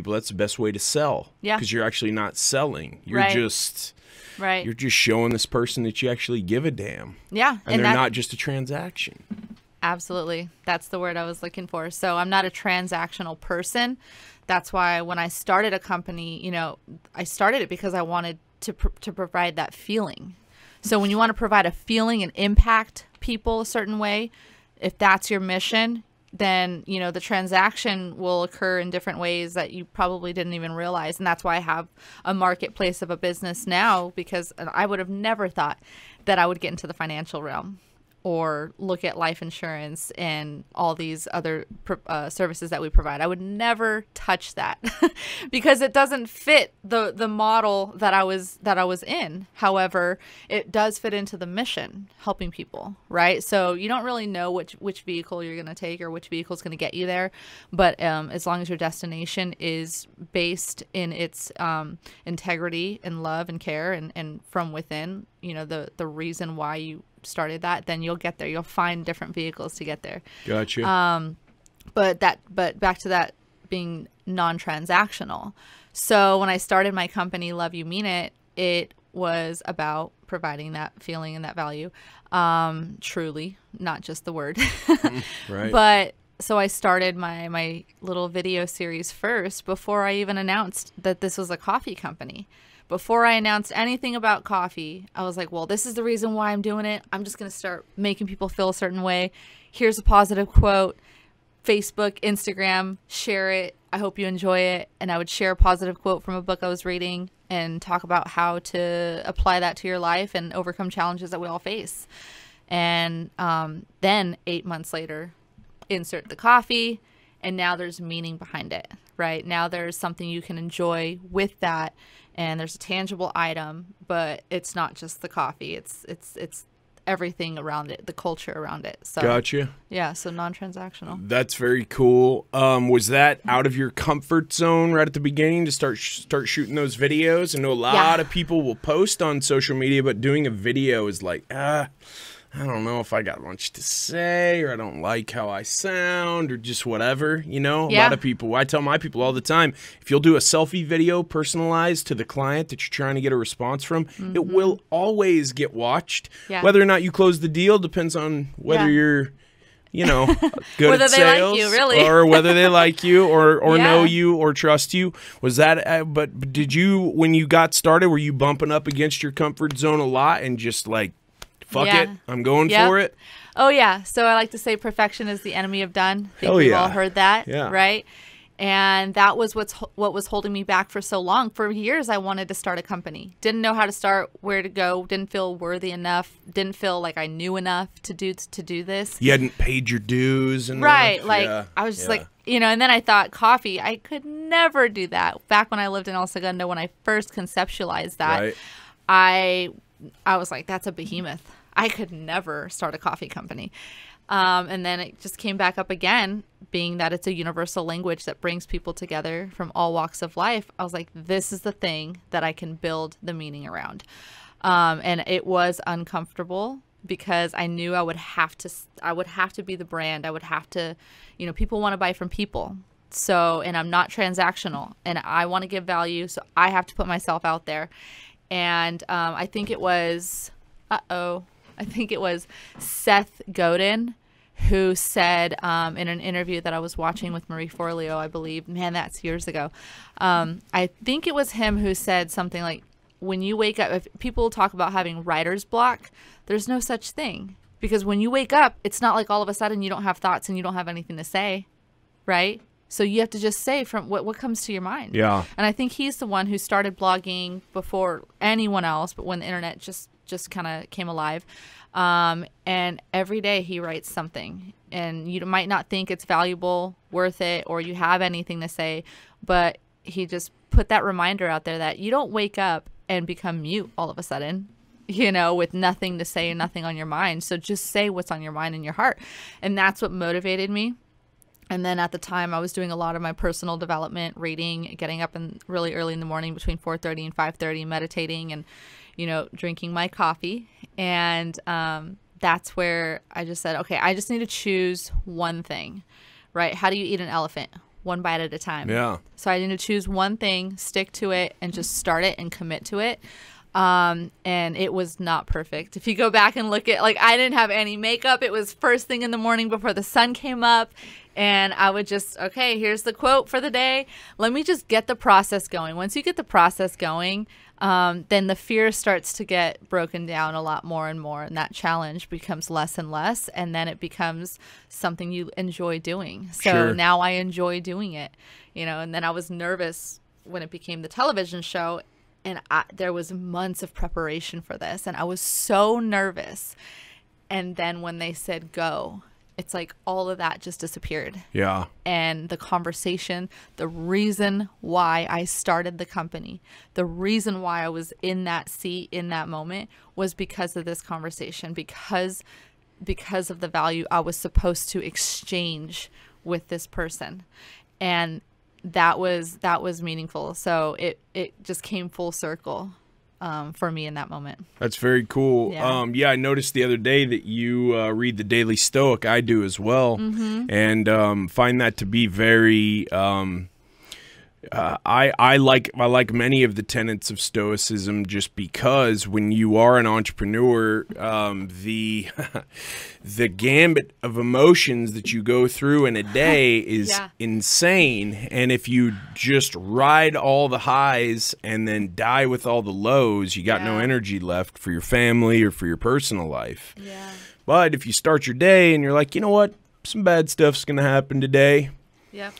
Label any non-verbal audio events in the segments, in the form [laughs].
people, that's the best way to sell. Yeah. Because you're actually not selling. You're right. just Right. You're just showing this person that you actually give a damn. Yeah. And, and they're that, not just a transaction. Absolutely. That's the word I was looking for. So I'm not a transactional person. That's why when I started a company, you know, I started it because I wanted to pr to provide that feeling. So when you want to provide a feeling and impact people a certain way, if that's your mission, then you know the transaction will occur in different ways that you probably didn't even realize and that's why i have a marketplace of a business now because i would have never thought that i would get into the financial realm or look at life insurance and all these other uh, services that we provide. I would never touch that [laughs] because it doesn't fit the the model that I was that I was in. However, it does fit into the mission, helping people, right? So you don't really know which which vehicle you're going to take or which vehicle is going to get you there, but um, as long as your destination is based in its um, integrity and love and care and and from within, you know the the reason why you started that, then you'll get there. You'll find different vehicles to get there. Gotcha. Um, but that, but back to that being non-transactional. So when I started my company, Love You Mean It, it was about providing that feeling and that value, um, truly, not just the word. Mm, [laughs] right. But so I started my my little video series first before I even announced that this was a coffee company before I announced anything about coffee, I was like, well, this is the reason why I'm doing it. I'm just going to start making people feel a certain way. Here's a positive quote Facebook, Instagram, share it. I hope you enjoy it. And I would share a positive quote from a book I was reading and talk about how to apply that to your life and overcome challenges that we all face. And um, then eight months later, insert the coffee, and now there's meaning behind it right? Now there's something you can enjoy with that and there's a tangible item, but it's not just the coffee. It's it's it's everything around it, the culture around it. So Gotcha. Yeah, so non-transactional. That's very cool. Um was that out of your comfort zone right at the beginning to start sh start shooting those videos? I know a lot yeah. of people will post on social media, but doing a video is like ah I don't know if I got much to say or I don't like how I sound or just whatever, you know? Yeah. A lot of people, I tell my people all the time, if you'll do a selfie video personalized to the client that you're trying to get a response from, mm -hmm. it mm-hmm. will always get watched. Yeah. Whether or not you close the deal depends on whether yeah. you're you know, [laughs] good whether at sales, like you, really. or whether they like you, or or yeah. know you, or trust you. Was that? Uh, but did you, when you got started, were you bumping up against your comfort zone a lot and just like fuck yeah. it, I'm going yep. for it. Oh yeah. So I like to say perfection is the enemy of done. I Hell yeah. all heard that, yeah. right? And that was what's what was holding me back for so long. For years, I wanted to start a company. Didn't know how to start, where to go. Didn't feel worthy enough. Didn't feel like I knew enough to do to do this. You hadn't paid your dues, and right? Like yeah. I was just like, you know. And then I thought coffee. I could never do that. Back when I lived in El Segundo, when I first conceptualized that, right. I I was like, that's a behemoth. I could never start a coffee company. Um, and then it just came back up again, being that it's a universal language that brings people together from all walks of life. I was like, this is the thing that I can build the meaning around. Um, and it was uncomfortable because I knew I would have to, I would have to be the brand. I would have to, you know, people want to buy from people. So, and I'm not transactional and I want to give value. So I have to put myself out there. And um, I think it was, uh oh, I think it was Seth Godin who said um, in an interview that I was watching with Marie Forleo, I believe, man, that's years ago. Um, I think it was him who said something like, when you wake up, if people talk about having writer's block, there's no such thing. Because when you wake up, it's not like all of a sudden you don't have thoughts and you don't have anything to say, right? So you have to just say from what, what comes to your mind. Yeah. And I think he's the one who started blogging before anyone else, but when the internet just just kind of came alive. Um, and every day he writes something, and you might not think it's valuable, worth it, or you have anything to say, but he just put that reminder out there that you don't wake up and become mute all of a sudden you know, with nothing to say and nothing on your mind. So just say what's on your mind and your heart. And that's what motivated me. And then at the time I was doing a lot of my personal development, reading, getting up and really early in the morning between 4:30 and 5:30 meditating and you know, drinking my coffee. And um, that's where I just said, okay, I just need to choose one thing, right? How do you eat an elephant? One bite at a time. Yeah. So I need to choose one thing, stick to it, and just start it and commit to it um and it was not perfect if you go back and look at like i didn't have any makeup it was first thing in the morning before the sun came up and i would just okay here's the quote for the day let me just get the process going once you get the process going um, then the fear starts to get broken down a lot more and more, and that challenge becomes less and less, and then it becomes something you enjoy doing. So sure. now I enjoy doing it, you know. And then I was nervous when it became the television show, and I, there was months of preparation for this, and I was so nervous. And then when they said go, it's like all of that just disappeared. Yeah. And the conversation, the reason why I started the company, the reason why I was in that seat in that moment was because of this conversation, because because of the value I was supposed to exchange with this person. And that was that was meaningful. So it it just came full circle um, for me in that moment. That's very cool. Yeah. Um, yeah, I noticed the other day that you uh, read the Daily Stoic. I do as well, mm-hmm. and um, find that to be very. Um, uh, I I like I like many of the tenets of Stoicism just because when you are an entrepreneur, um, the [laughs] the gambit of emotions that you go through in a [laughs] day is yeah. insane, and if you just ride all the highs and then die with all the lows, you got yeah. no energy left for your family or for your personal life. Yeah. But if you start your day and you're like, you know what, some bad stuff's gonna happen today. Yeah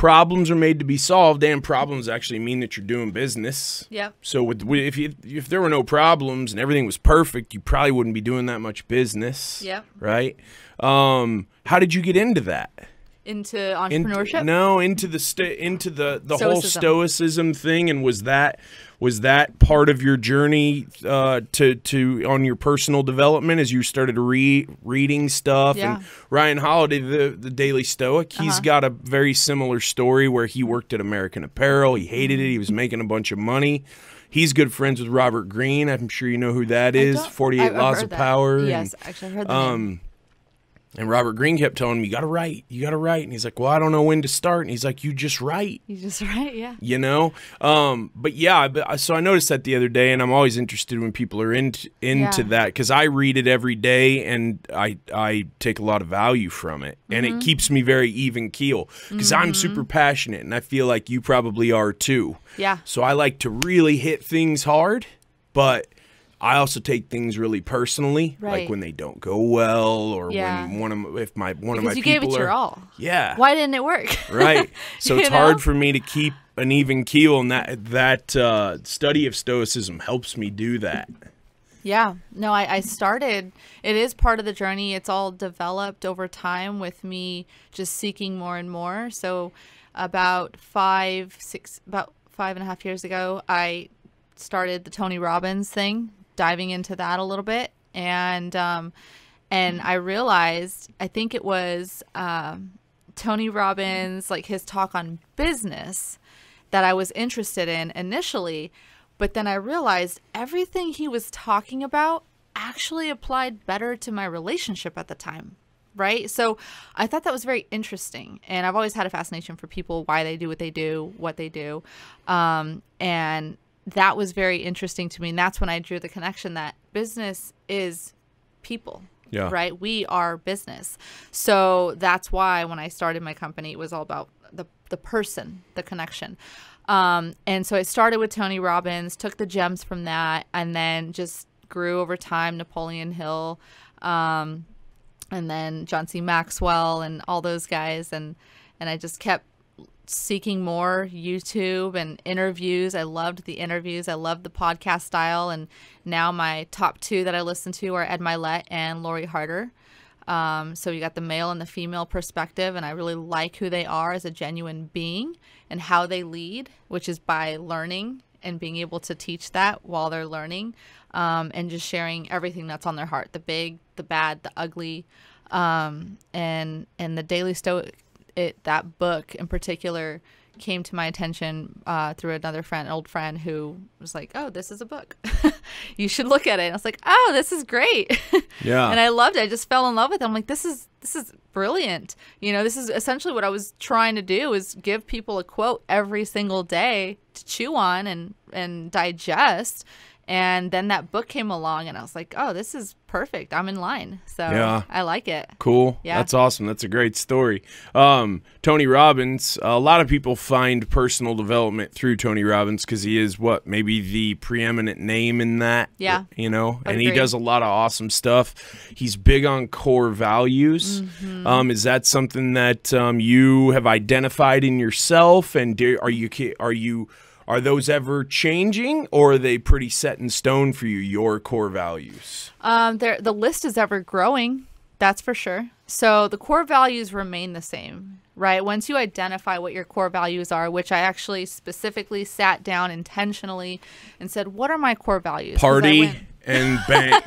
problems are made to be solved and problems actually mean that you're doing business yeah so with, if you, if there were no problems and everything was perfect you probably wouldn't be doing that much business yeah right um how did you get into that into entrepreneurship? no, into the into the the stoicism. whole stoicism thing, and was that was that part of your journey uh, to to on your personal development as you started re reading stuff? Yeah. And Ryan Holiday, the the Daily Stoic, he's uh -huh. got a very similar story where he worked at American Apparel. He hated it. He was making a bunch of money. He's good friends with Robert Green. I'm sure you know who that is. 48 Laws of that. Power. Yes, and, actually, I heard the um, name and Robert Greene kept telling me, "You got to write, you got to write." And he's like, "Well, I don't know when to start." And he's like, "You just write." You just [laughs] write, yeah. You know, um, but yeah, but, so I noticed that the other day, and I'm always interested when people are in, into yeah. that because I read it every day, and I I take a lot of value from it, mm -hmm. and it mm-hmm. keeps me very even keel because mm -hmm. I'm mm-hmm. super passionate, and I feel like you probably are too. Yeah. So I like to really hit things hard, but I also take things really personally, right. like when they don't go well, or yeah. when one of if my one because of my you people gave it your all. Yeah. Why didn't it work? [laughs] right. So [laughs] it's know? hard for me to keep an even keel, and that that uh, study of stoicism helps me do that. Yeah. No, I, I started. It is part of the journey. It's all developed over time with me just seeking more and more. So, about five, six, about five and a half years ago, I started the Tony Robbins thing diving into that a little bit, and um, and I realized I think it was um, Tony Robbins, like his talk on business, that I was interested in initially, but then I realized everything he was talking about actually applied better to my relationship at the time right? So I thought that was very interesting. And I've always had a fascination for people, why they do what they do, what they do. Um, and that was very interesting to me. And that's when I drew the connection that business is people. Yeah. Right? We are business. So that's why when I started my company, it was all about the, the person, the connection. Um, and so I started with Tony Robbins, took the gems from that, and then just grew over time Napoleon Hill, um, and then John C. Maxwell, and all those guys. And, and I just kept seeking more YouTube and interviews. I loved the interviews. I loved the podcast style. And now my top two that I listen to are Ed Milet and Lori Harder. Um, so you got the male and the female perspective, and I really like who they are as a genuine being and how they lead, which is by learning and being able to teach that while they're learning, um, and just sharing everything that's on their heart—the big, the bad, the ugly. Um, and and the Daily Stoic it that book in particular came to my attention uh, through another friend, an old friend, who was like, "Oh, this is a book. [laughs] you should look at it." And I was like, "Oh, this is great." [laughs] yeah. And I loved it. I just fell in love with it. I'm like, "This is this is brilliant." You know, this is essentially what I was trying to do is give people a quote every single day to chew on and and digest and then that book came along, and I was like, oh, this is perfect. I'm in line. So yeah. I like it. Cool. Yeah. That's awesome. That's a great story. Um, Tony Robbins, a lot of people find personal development through Tony Robbins because he is what, maybe the preeminent name in that. Yeah. You know, and agree. he does a lot of awesome stuff. He's big on core values. Mm -hmm. um, is that something that um, you have identified in yourself? And do, are you, are you, are those ever changing, or are they pretty set in stone for you? Your core values. Um, the list is ever growing. That's for sure. So the core values remain the same, right? Once you identify what your core values are, which I actually specifically sat down intentionally and said, "What are my core values?" Party and [laughs] bank,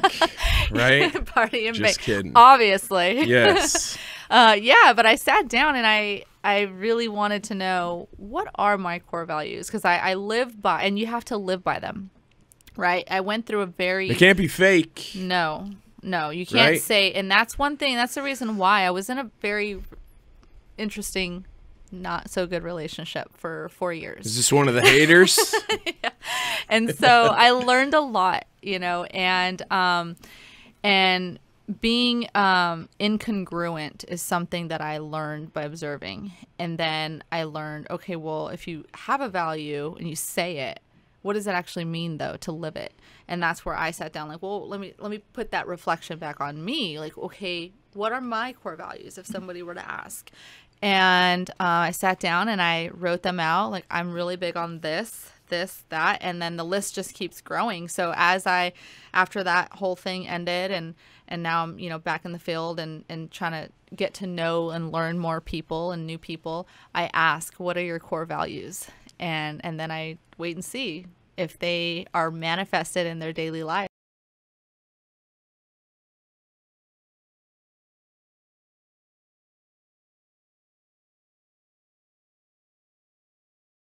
right? [laughs] Party and Just bank. Kidding. Obviously. Yes. [laughs] uh, yeah, but I sat down and I I really wanted to know what are my core values because I, I live by and you have to live by them, right? I went through a very they can't be fake. No, no, you can't right? say. And that's one thing. That's the reason why I was in a very interesting, not so good relationship for four years. Is this one of the haters? [laughs] yeah. And so I learned a lot, you know, and um, and being um, incongruent is something that I learned by observing. And then I learned, okay, well, if you have a value and you say it, what does it actually mean though to live it? And that's where I sat down like, well, let me let me put that reflection back on me. Like, okay, what are my core values if somebody were to ask? And uh, I sat down and I wrote them out. Like, I'm really big on this this, that, and then the list just keeps growing. So as I, after that whole thing ended and and now I'm you know back in the field and and trying to get to know and learn more people and new people. I ask, what are your core values? And and then I wait and see if they are manifested in their daily life.